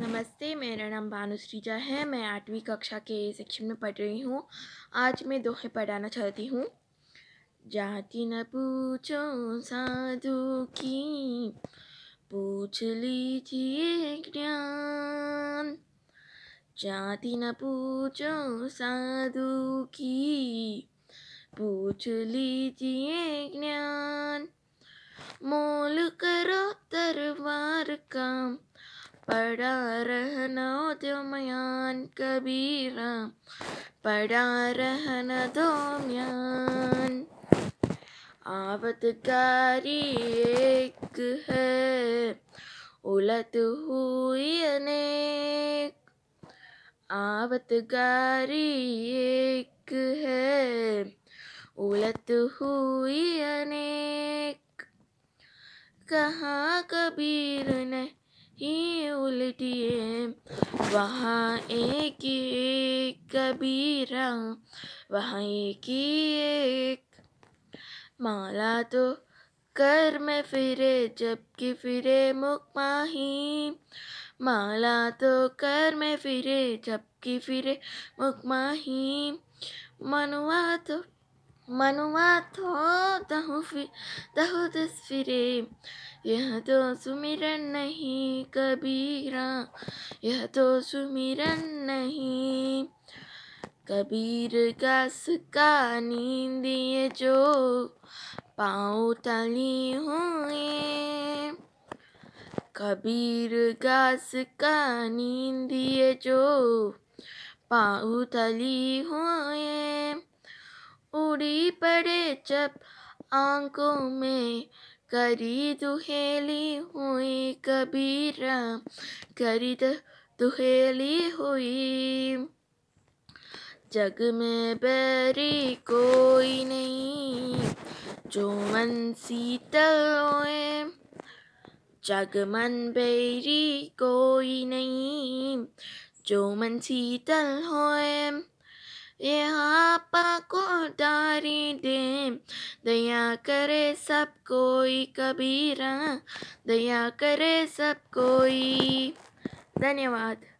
नमस्ते मेरा नाम भानुश्रीजा श्रीजा है मैं आठवीं कक्षा के सेक्शन में पढ़ रही हूँ आज मैं दोहे पढ़ाना चाहती हूँ जाति न पूछो साधु की पूछ लीजिए ज्ञान जाति न पूछो साधु की पूछ लीजिए ज्ञान मोल करो तरवार पड़ा रहना दो दोमयान कबीरा पड़ा रहना दो आवत गारी एक है उलत हुई अनेक आवत गारी एक है उलत हुई अनेक कहाँ कबीर ने ही उलटिए वहाँ एक एक कबीरा वहाँ एक एक माला तो कर में फिरे जबकि फिरे मुख माही माला तो कर में फिरे जबकि फिरे मुख माही मनुआ तो मनुआ तो दहू फिर दस फिरे यह तो सुमिरन नहीं कबीरा यह तो सुमिरन नहीं कबीर गस का ये जो पाँव तली हुए कबीर गस का नींद ये जो पाँव तली हुए उड़ी पड़े जब आंखों में करी दुहेली हुई कबीरा करी दुहेली हुई जग में बैरी कोई नहीं जो मन शीतल होए जग मन बैरी कोई नहीं जो मन शीतल होए आपा को डारी दे दया करे सब कोई कबीरा दया करे सब कोई धन्यवाद